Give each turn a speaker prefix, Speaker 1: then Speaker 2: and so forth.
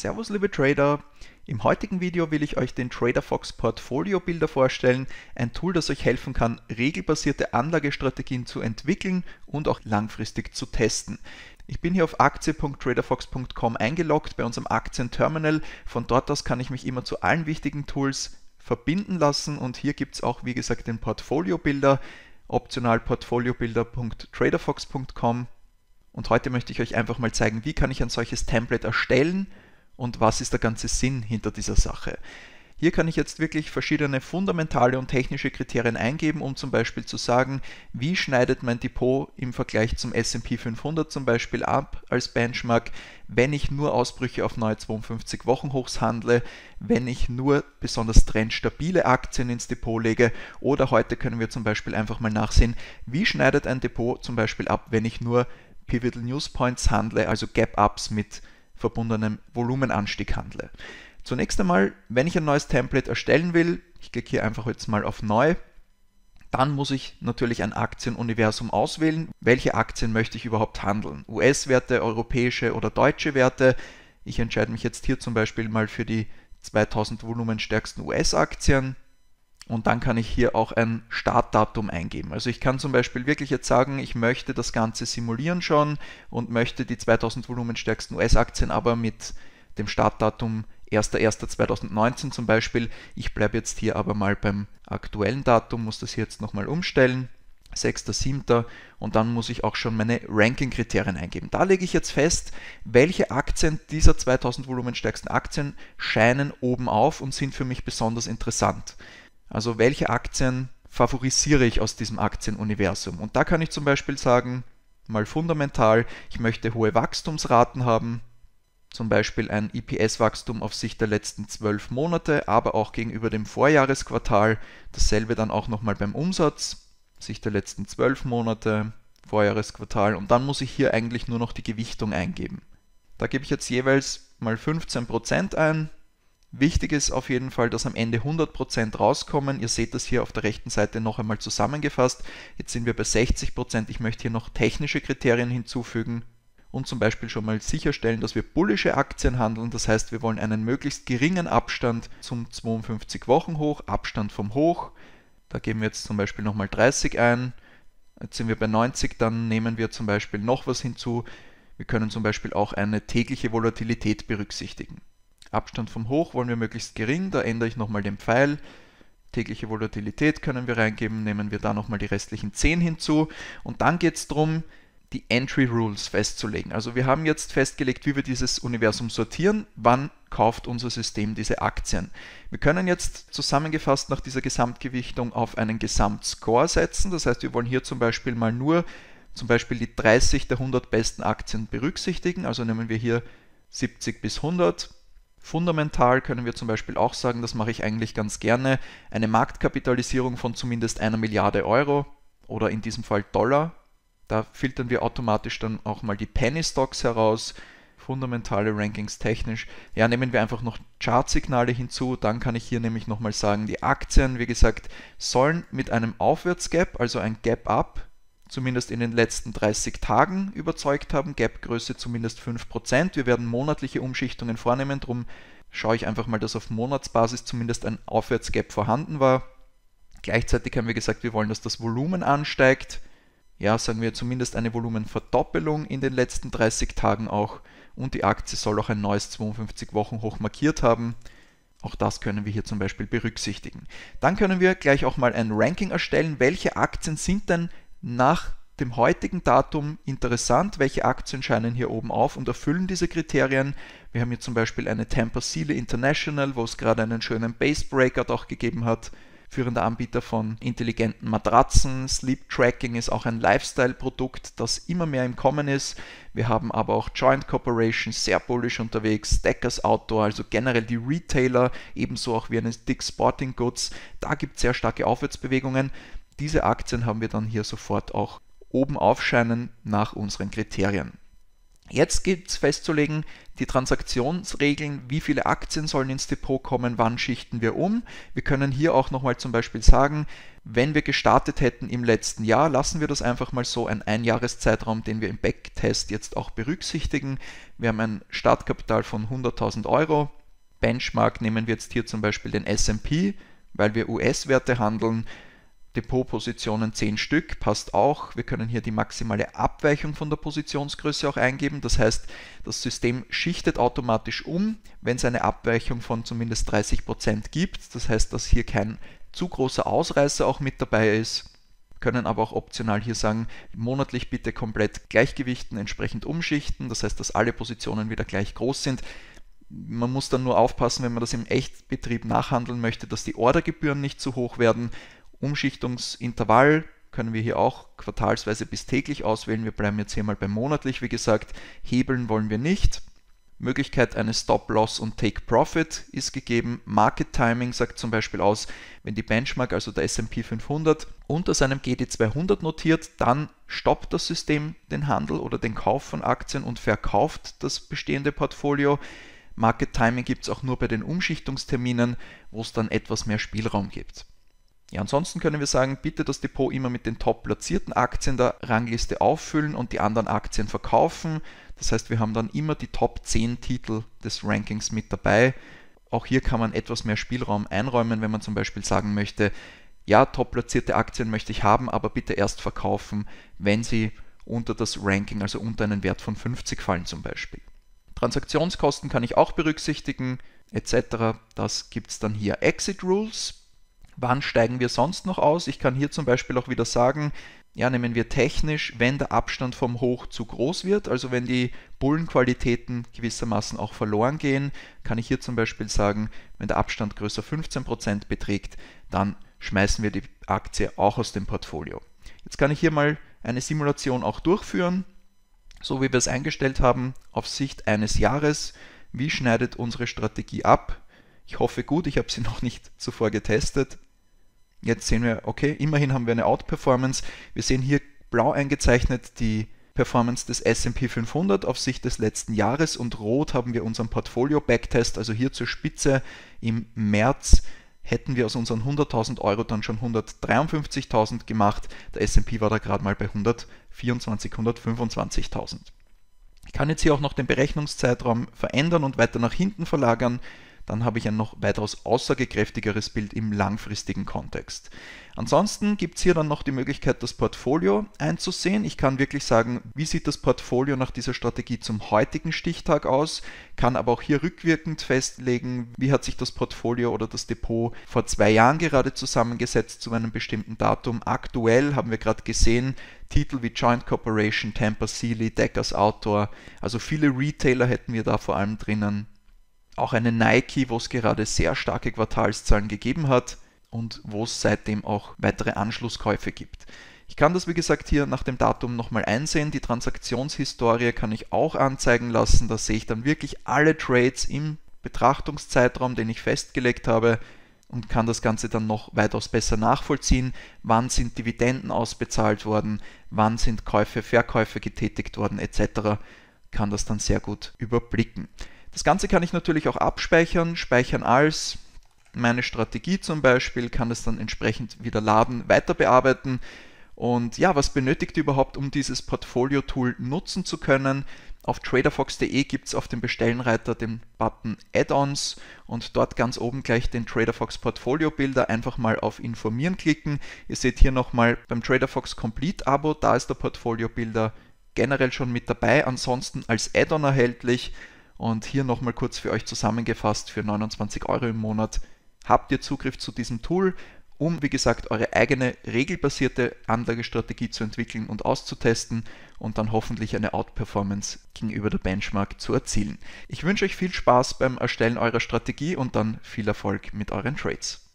Speaker 1: Servus liebe Trader! Im heutigen Video will ich euch den TraderFox Portfolio Builder vorstellen, ein Tool, das euch helfen kann, regelbasierte Anlagestrategien zu entwickeln und auch langfristig zu testen. Ich bin hier auf aktie.traderfox.com eingeloggt bei unserem Aktienterminal. Von dort aus kann ich mich immer zu allen wichtigen Tools verbinden lassen und hier gibt es auch, wie gesagt, den Portfolio Builder, optional portfoliobuilder.traderfox.com und heute möchte ich euch einfach mal zeigen, wie kann ich ein solches Template erstellen und was ist der ganze Sinn hinter dieser Sache. Hier kann ich jetzt wirklich verschiedene fundamentale und technische Kriterien eingeben, um zum Beispiel zu sagen, wie schneidet mein Depot im Vergleich zum SP 500 zum Beispiel ab als Benchmark, wenn ich nur Ausbrüche auf neue 52 Wochenhochs handle, wenn ich nur besonders trendstabile Aktien ins Depot lege oder heute können wir zum Beispiel einfach mal nachsehen, wie schneidet ein Depot zum Beispiel ab, wenn ich nur Pivotal News Points handle, also Gap-Ups mit verbundenem Volumenanstieg handle. Zunächst einmal, wenn ich ein neues Template erstellen will, ich klicke hier einfach jetzt mal auf Neu, dann muss ich natürlich ein Aktienuniversum auswählen. Welche Aktien möchte ich überhaupt handeln? US-Werte, europäische oder deutsche Werte? Ich entscheide mich jetzt hier zum Beispiel mal für die 2000 volumenstärksten US-Aktien und dann kann ich hier auch ein Startdatum eingeben. Also ich kann zum Beispiel wirklich jetzt sagen, ich möchte das Ganze simulieren schon und möchte die 2000 volumenstärksten US-Aktien aber mit dem Startdatum 1.1.2019 zum Beispiel. Ich bleibe jetzt hier aber mal beim aktuellen Datum, muss das jetzt nochmal umstellen. 6.7. und dann muss ich auch schon meine Ranking-Kriterien eingeben. Da lege ich jetzt fest, welche Aktien dieser 2000 volumenstärksten Aktien scheinen oben auf und sind für mich besonders interessant. Also welche Aktien favorisiere ich aus diesem Aktienuniversum? Und da kann ich zum Beispiel sagen, mal fundamental, ich möchte hohe Wachstumsraten haben, zum Beispiel ein EPS-Wachstum auf Sicht der letzten zwölf Monate, aber auch gegenüber dem Vorjahresquartal, dasselbe dann auch nochmal beim Umsatz, Sicht der letzten zwölf Monate, Vorjahresquartal und dann muss ich hier eigentlich nur noch die Gewichtung eingeben. Da gebe ich jetzt jeweils mal 15% ein, Wichtig ist auf jeden Fall, dass am Ende 100% rauskommen. Ihr seht das hier auf der rechten Seite noch einmal zusammengefasst. Jetzt sind wir bei 60%. Ich möchte hier noch technische Kriterien hinzufügen und zum Beispiel schon mal sicherstellen, dass wir bullische Aktien handeln. Das heißt, wir wollen einen möglichst geringen Abstand zum 52 Wochen hoch, Abstand vom Hoch. Da geben wir jetzt zum Beispiel nochmal 30 ein. Jetzt sind wir bei 90, dann nehmen wir zum Beispiel noch was hinzu. Wir können zum Beispiel auch eine tägliche Volatilität berücksichtigen. Abstand vom Hoch wollen wir möglichst gering, da ändere ich nochmal den Pfeil. Tägliche Volatilität können wir reingeben, nehmen wir da nochmal die restlichen 10 hinzu. Und dann geht es darum, die Entry Rules festzulegen. Also wir haben jetzt festgelegt, wie wir dieses Universum sortieren, wann kauft unser System diese Aktien. Wir können jetzt zusammengefasst nach dieser Gesamtgewichtung auf einen Gesamtscore setzen. Das heißt, wir wollen hier zum Beispiel mal nur zum Beispiel die 30 der 100 besten Aktien berücksichtigen. Also nehmen wir hier 70 bis 100 Fundamental können wir zum Beispiel auch sagen, das mache ich eigentlich ganz gerne, eine Marktkapitalisierung von zumindest einer Milliarde Euro oder in diesem Fall Dollar. Da filtern wir automatisch dann auch mal die Penny Stocks heraus, fundamentale Rankings technisch. Ja, nehmen wir einfach noch Chartsignale hinzu, dann kann ich hier nämlich nochmal sagen, die Aktien, wie gesagt, sollen mit einem Aufwärtsgap, also ein Gap Up, zumindest in den letzten 30 Tagen überzeugt haben. Gap-Größe zumindest 5%. Wir werden monatliche Umschichtungen vornehmen, darum schaue ich einfach mal, dass auf Monatsbasis zumindest ein Aufwärtsgap vorhanden war. Gleichzeitig haben wir gesagt, wir wollen, dass das Volumen ansteigt. Ja, sagen wir zumindest eine Volumenverdoppelung in den letzten 30 Tagen auch. Und die Aktie soll auch ein neues 52-Wochen-Hoch markiert haben. Auch das können wir hier zum Beispiel berücksichtigen. Dann können wir gleich auch mal ein Ranking erstellen. Welche Aktien sind denn nach dem heutigen Datum interessant, welche Aktien scheinen hier oben auf und erfüllen diese Kriterien. Wir haben hier zum Beispiel eine Tampa Seele International, wo es gerade einen schönen Base Breakout auch gegeben hat. Führender Anbieter von intelligenten Matratzen. Sleep Tracking ist auch ein Lifestyle-Produkt, das immer mehr im Kommen ist. Wir haben aber auch Joint Corporation sehr bullish unterwegs, Stackers Outdoor, also generell die Retailer, ebenso auch wie eine Dick Sporting Goods. Da gibt es sehr starke Aufwärtsbewegungen. Diese Aktien haben wir dann hier sofort auch oben aufscheinen nach unseren Kriterien. Jetzt gilt es festzulegen, die Transaktionsregeln, wie viele Aktien sollen ins Depot kommen, wann schichten wir um. Wir können hier auch nochmal zum Beispiel sagen, wenn wir gestartet hätten im letzten Jahr, lassen wir das einfach mal so ein Einjahreszeitraum, den wir im Backtest jetzt auch berücksichtigen. Wir haben ein Startkapital von 100.000 Euro. Benchmark nehmen wir jetzt hier zum Beispiel den SP, weil wir US-Werte handeln. Depotpositionen 10 Stück, passt auch. Wir können hier die maximale Abweichung von der Positionsgröße auch eingeben. Das heißt, das System schichtet automatisch um, wenn es eine Abweichung von zumindest 30% Prozent gibt. Das heißt, dass hier kein zu großer Ausreißer auch mit dabei ist. Wir können aber auch optional hier sagen, monatlich bitte komplett Gleichgewichten entsprechend umschichten. Das heißt, dass alle Positionen wieder gleich groß sind. Man muss dann nur aufpassen, wenn man das im Echtbetrieb nachhandeln möchte, dass die Ordergebühren nicht zu hoch werden. Umschichtungsintervall können wir hier auch quartalsweise bis täglich auswählen. Wir bleiben jetzt hier mal bei monatlich, wie gesagt. Hebeln wollen wir nicht. Möglichkeit eines Stop-Loss und Take-Profit ist gegeben. Market Timing sagt zum Beispiel aus, wenn die Benchmark, also der SP 500, unter seinem GD200 notiert, dann stoppt das System den Handel oder den Kauf von Aktien und verkauft das bestehende Portfolio. Market Timing gibt es auch nur bei den Umschichtungsterminen, wo es dann etwas mehr Spielraum gibt. Ja, ansonsten können wir sagen, bitte das Depot immer mit den top platzierten Aktien der Rangliste auffüllen und die anderen Aktien verkaufen. Das heißt, wir haben dann immer die Top 10 Titel des Rankings mit dabei. Auch hier kann man etwas mehr Spielraum einräumen, wenn man zum Beispiel sagen möchte, ja, top platzierte Aktien möchte ich haben, aber bitte erst verkaufen, wenn sie unter das Ranking, also unter einen Wert von 50 fallen zum Beispiel. Transaktionskosten kann ich auch berücksichtigen, etc. Das gibt es dann hier. Exit Rules Wann steigen wir sonst noch aus? Ich kann hier zum Beispiel auch wieder sagen, ja, nehmen wir technisch, wenn der Abstand vom Hoch zu groß wird, also wenn die Bullenqualitäten gewissermaßen auch verloren gehen, kann ich hier zum Beispiel sagen, wenn der Abstand größer 15% beträgt, dann schmeißen wir die Aktie auch aus dem Portfolio. Jetzt kann ich hier mal eine Simulation auch durchführen, so wie wir es eingestellt haben, auf Sicht eines Jahres. Wie schneidet unsere Strategie ab? Ich hoffe gut, ich habe sie noch nicht zuvor getestet. Jetzt sehen wir, okay, immerhin haben wir eine Outperformance. Wir sehen hier blau eingezeichnet die Performance des SP 500 auf Sicht des letzten Jahres und rot haben wir unseren Portfolio-Backtest, also hier zur Spitze im März hätten wir aus unseren 100.000 Euro dann schon 153.000 gemacht. Der SP war da gerade mal bei 124.000, 125.000. Ich kann jetzt hier auch noch den Berechnungszeitraum verändern und weiter nach hinten verlagern dann habe ich ein noch weitaus aussagekräftigeres Bild im langfristigen Kontext. Ansonsten gibt es hier dann noch die Möglichkeit, das Portfolio einzusehen. Ich kann wirklich sagen, wie sieht das Portfolio nach dieser Strategie zum heutigen Stichtag aus, kann aber auch hier rückwirkend festlegen, wie hat sich das Portfolio oder das Depot vor zwei Jahren gerade zusammengesetzt zu einem bestimmten Datum. Aktuell haben wir gerade gesehen, Titel wie Joint Corporation, Tampa Sealy, Deckers Outdoor, also viele Retailer hätten wir da vor allem drinnen auch eine Nike, wo es gerade sehr starke Quartalszahlen gegeben hat und wo es seitdem auch weitere Anschlusskäufe gibt. Ich kann das wie gesagt hier nach dem Datum nochmal einsehen. Die Transaktionshistorie kann ich auch anzeigen lassen. Da sehe ich dann wirklich alle Trades im Betrachtungszeitraum, den ich festgelegt habe und kann das Ganze dann noch weitaus besser nachvollziehen. Wann sind Dividenden ausbezahlt worden? Wann sind Käufe, Verkäufe getätigt worden etc. Kann das dann sehr gut überblicken. Das Ganze kann ich natürlich auch abspeichern, speichern als meine Strategie zum Beispiel, kann es dann entsprechend wieder laden, weiter bearbeiten. Und ja, was benötigt ihr überhaupt, um dieses Portfolio-Tool nutzen zu können? Auf traderfox.de gibt es auf dem Bestellenreiter den Button Add-ons und dort ganz oben gleich den TraderFox Portfolio Builder. Einfach mal auf Informieren klicken. Ihr seht hier nochmal beim TraderFox Complete Abo, da ist der Portfolio Builder generell schon mit dabei, ansonsten als Add-on erhältlich. Und hier nochmal kurz für euch zusammengefasst, für 29 Euro im Monat habt ihr Zugriff zu diesem Tool, um, wie gesagt, eure eigene regelbasierte Anlagestrategie zu entwickeln und auszutesten und dann hoffentlich eine Outperformance gegenüber der Benchmark zu erzielen. Ich wünsche euch viel Spaß beim Erstellen eurer Strategie und dann viel Erfolg mit euren Trades.